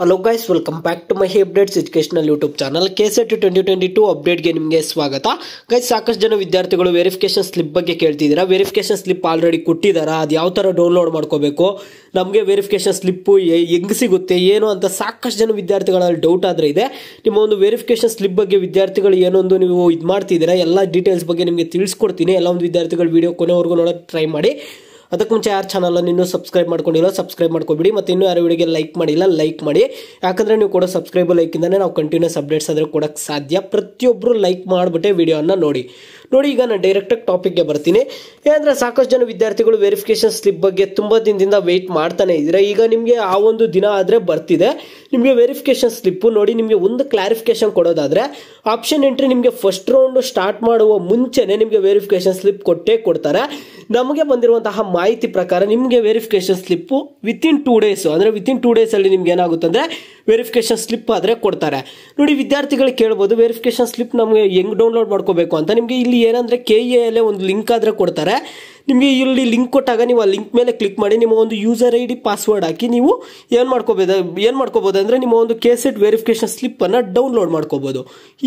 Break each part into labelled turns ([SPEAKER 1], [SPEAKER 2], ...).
[SPEAKER 1] hello guys welcome back to my updates educational YouTube channel K SET twenty twenty two ಅಪ್ಡೇಟ್ಗೆ ನಿಮಗೆ ಸ್ವಾಗತ guys ಸಾಕಷ್ಟು ಜನ ವಿದ್ಯಾರ್ಥಿಗಳು ವೆರಿಫಿಕೇಶನ್ ಸ್ಲಿಪ್ ಬಗ್ಗೆ ಕೇಳ್ತಿದ್ದೀರಾ ವೆರಿಫಿಕೇಷನ್ ಸ್ಲಿಪ್ ಆಲ್ರೆಡಿ ಕೊಟ್ಟಿದ್ದಾರಾ ಅದು ಯಾವ ಥರ ಡೌನ್ಲೋಡ್ ಮಾಡ್ಕೋಬೇಕು ನಮಗೆ ವೆರಿಫಿಕೇಶನ್ ಸ್ಲಿಪ್ಪು ಹೆಂಗೆ ಸಿಗುತ್ತೆ ಏನು ಅಂತ ಸಾಕಷ್ಟು ಜನ ವಿದ್ಯಾರ್ಥಿಗಳಲ್ಲಿ ಡೌಟ್ ಆದರೆ ಇದೆ ನಿಮ್ಮ ಒಂದು ವೆರಿಫಿಕೇಶನ್ ಸ್ಲಿಪ್ ಬಗ್ಗೆ ವಿದ್ಯಾರ್ಥಿಗಳು ಏನೊಂದು ನೀವು ಇದು ಮಾಡ್ತಿದ್ದೀರಾ ಎಲ್ಲ ಡೀಟೇಲ್ಸ್ ಬಗ್ಗೆ ನಿಮಗೆ ತಿಳಿಸ್ಕೊಡ್ತೀನಿ ಎಲ್ಲ ಒಂದು ವಿದ್ಯಾರ್ಥಿಗಳು ವೀಡಿಯೋ ಕೊನೆವರೆಗೂ ನೋಡೋಕ್ಕೆ ಟ್ರೈ ಮಾಡಿ ಅದಕ್ಕೆ ಮುಂಚೆ ಯಾರು ಚಾನಲನ್ನು ಇನ್ನೂ ಸಬ್ಸ್ಕ್ರೈಬ್ ಮಾಡ್ಕೊಂಡಿಲ್ಲ ಸಬ್ಸ್ಕ್ರೈಬ್ ಮಾಡ್ಕೊಬಿಡಿ ಮತ್ತು ಇನ್ನೂ ಯಾರು ವಿಡಿಯೋಗೆ ಲೈಕ್ ಮಾಡಿಲ್ಲ ಲೈಕ್ ಮಾಡಿ ಯಾಕಂದರೆ ನೀವು ಕೂಡ ಸಬ್ಸ್ಕ್ರೈಬ್ ಲೈಕಿಂದಲೇ ನಾವು ಕಂಟಿನ್ಯೂಸ್ ಅಪ್ಡೇಟ್ಸ್ ಆದರೆ ಕೊಡೋಕ್ಕೆ ಸಾಧ್ಯ ಪ್ರತಿಯೊಬ್ಬರು ಲೈಕ್ ಮಾಡಿಬಿಟ್ಟೆ ವಿಡಿಯೋನ ನೋಡಿ ನೋಡಿ ಈಗ ನಾನು ಡೈರೆಕ್ಟಾಗಿ ಟಾಪಿಕ್ಗೆ ಬರ್ತೀನಿ ಏನಂದರೆ ಸಾಕಷ್ಟು ಜನ ವಿದ್ಯಾರ್ಥಿಗಳು ವೆರಿಫಿಕೇಷನ್ ಸ್ಲಿಪ್ ಬಗ್ಗೆ ತುಂಬ ದಿನದಿಂದ ವೆಯ್ಟ್ ಮಾಡ್ತಾನೆ ಇದ್ರೆ ಈಗ ನಿಮಗೆ ಆ ಒಂದು ದಿನ ಆದರೆ ಬರ್ತಿದೆ ನಿಮಗೆ ವೆರಿಫಿಕೇಷನ್ ಸ್ಲಿಪ್ಪು ನೋಡಿ ನಿಮಗೆ ಒಂದು ಕ್ಲಾರಿಫಿಕೇಷನ್ ಕೊಡೋದಾದರೆ ಆಪ್ಷನ್ ಎಂಟ್ರಿ ನಿಮಗೆ ಫಸ್ಟ್ ರೌಂಡು ಸ್ಟಾರ್ಟ್ ಮಾಡುವ ಮುಂಚೆನೇ ನಿಮಗೆ ವೆರಿಫಿಕೇಷನ್ ಸ್ಲಿಪ್ ಕೊಟ್ಟೇ ಕೊಡ್ತಾರೆ ನಮಗೆ ಬಂದಿರುವಂತಹ ಮಾಹಿತಿ ಪ್ರಕಾರ ನಿಮಗೆ verification slip within two days ಅಂದರೆ ವಿತಿನ್ ಟೂ ಡೇಸಲ್ಲಿ ನಿಮ್ಗೆ ಏನಾಗುತ್ತೆ ಅಂದರೆ ವೆರಿಫಿಕೇಶನ್ ಸ್ಲಿಪ್ ಆದರೆ ಕೊಡ್ತಾರೆ ನೋಡಿ ವಿದ್ಯಾರ್ಥಿಗಳು ಕೇಳ್ಬೋದು ವೆರಿಫಿಕೇಶನ್ ಸ್ಲಿಪ್ ನಮಗೆ ಹೆಂಗೆ ಡೌನ್ಲೋಡ್ ಮಾಡ್ಕೋಬೇಕು ಅಂತ ನಿಮಗೆ ಇಲ್ಲಿ ಏನಂದರೆ ಕೆ ಎ ಎಲ್ಲೇ ಒಂದು ಲಿಂಕ್ ಆದರೆ ಕೊಡ್ತಾರೆ ನಿಮಗೆ ಇಲ್ಲಿ ಲಿಂಕ್ ಕೊಟ್ಟಾಗ ನೀವು ಆ ಲಿಂಕ್ ಮೇಲೆ ಕ್ಲಿಕ್ ಮಾಡಿ ನಿಮ್ಮ ಒಂದು ಯೂಸರ್ ಐ ಡಿ ಪಾಸ್ವರ್ಡ್ ಹಾಕಿ ನೀವು ಏನು ಮಾಡ್ಕೋಬೋದು ಏನು ಮಾಡ್ಕೋಬೋದು ಅಂದರೆ ನಿಮ್ಮ ಒಂದು ಕೆಸೆಟ್ ವೆರಿಫಿಕೇಶನ್ ಸ್ಲಿಪ್ಪನ್ನು ಡೌನ್ಲೋಡ್ ಮಾಡ್ಕೋಬೋದು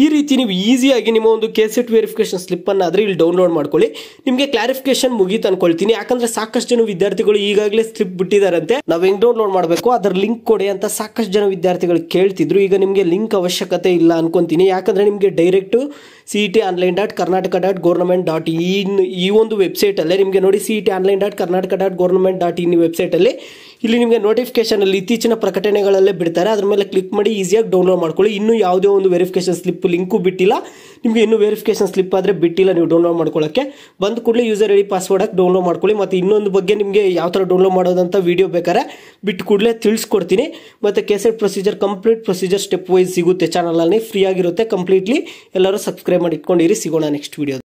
[SPEAKER 1] ಈ ರೀತಿ ನೀವು ಈಸಿಯಾಗಿ ನಿಮ್ಮ ಒಂದು ಕೆಸೆಟ್ ವೆರಿಫಿಕೇಷನ್ ಸ್ಲಿಪ್ಪನ್ನು ಆದರೆ ಇಲ್ಲಿ ಡೌನ್ಲೋಡ್ ಮಾಡ್ಕೊಳ್ಳಿ ನಿಮಗೆ ಕ್ಲಾರಿಫಿಕೇಶನ್ ಮುಗಿತು ಅನ್ಕೊಳ್ತೀನಿ ಯಾಕಂದರೆ ಸಾಕಷ್ಟು ಜನ ವಿದ್ಯಾರ್ಥಿಗಳು ಈಗಾಗಲೇ ಸ್ಲಿಪ್ ಬಿಟ್ಟಿದ್ದಾರಂತೆ ನಾವು ಹೆಂಗೆ ಡೌನ್ಲೋಡ್ ಮಾಡಬೇಕು ಅದರ ಲಿಂಕ್ ಕೊಡಿ ಅಂತ ಸಾಕಷ್ಟು ಜನ ವಿದ್ಯಾರ್ಥಿಗಳು ಕೇಳ್ತಿದ್ರು ಈಗ ನಿಮಗೆ ಲಿಂಕ್ ಅವಶ್ಯಕತೆ ಇಲ್ಲ ಅನ್ಕೊಂತೀನಿ ಯಾಕಂದರೆ ನಿಮಗೆ direct C T online dot Karnataka dot government dot ಈ ಒಂದು ವೆಬ್ಸೈಟಲ್ಲೇ ನಿಮಗೆ ನಿಮಗೆ ನೋಡಿ C T online dot Karnataka dot government dot in ವೆಬ್ಸೈಟಲ್ಲಿ ಇಲ್ಲಿ ನಿಮಗೆ ನೋಟಿಫಿಕೇಶನ್ ಅಲ್ಲಿ ಇತ್ತೀಚಿನ ಪ್ರಕಟಣೆಗಳಲ್ಲೇ ಬಿಡ್ತಾರೆ ಅದ್ರ ಮೇಲೆ ಕ್ಲಿಕ್ ಮಾಡಿ ಈಸಿಯಾಗಿ ಡೌನ್ಲೋಡ್ ಮಾಡ್ಕೊಳ್ಳಿ ಇನ್ನೂ ಯಾವುದೇ ಒಂದು ವೆರಿಫಿಕೇಶನ್ ಸ್ಲಿಪ್ ಲಿಂಕು ಬಿಟ್ಟಿಲ್ಲ ನಿಮಗೆ ಇನ್ನೂ ವೆರಿಫಿಕೇಶನ್ ಸ್ಲಿಪ್ ಆದರೆ ಬಿಟ್ಟಿಲ್ಲ ನೀವು ಡೌನ್ಲೋಡ್ ಮಾಡ್ಕೊಳ್ಳೋಕ್ಕೆ ಬಂದ ಕೂಡಲೇ ಯೂಸರ್ ಐಡಿ ಪಾಸ್ವರ್ಡ್ ಹಾಕಿ ಡೌನ್ಲೋಡ್ ಮಾಡ್ಕೊಳ್ಳಿ ಮತ್ತು ಇನ್ನೊಂದು ಬಗ್ಗೆ ನಿಮಗೆ ಯಾವ ಥರ ಡೌನ್ಲೋಡ್ ಮಾಡೋದಂತ ವೀಡಿಯೋ ಬೇಕಾದ್ರೆ ಬಿಟ್ಟು ಕೂಡಲೇ ತಿಳಿಸ್ಕೊಡ್ತೀನಿ ಮತ್ತು KSET procedure complete procedure step wise ಸಿಗುತ್ತೆ ಚಾನಲಲ್ಲಿ ಫ್ರೀ ಆಗಿರುತ್ತೆ ಕಂಪ್ಲೀಟ್ಲಿ ಎಲ್ಲರೂ ಸಬ್ಸ್ಕ್ರೈಬ್ ಮಾಡಿ ಇಟ್ಕೊಂಡಿರಿ ಸಿಗೋಣ ನೆಕ್ಸ್ಟ್ ವೀಡಿಯೋ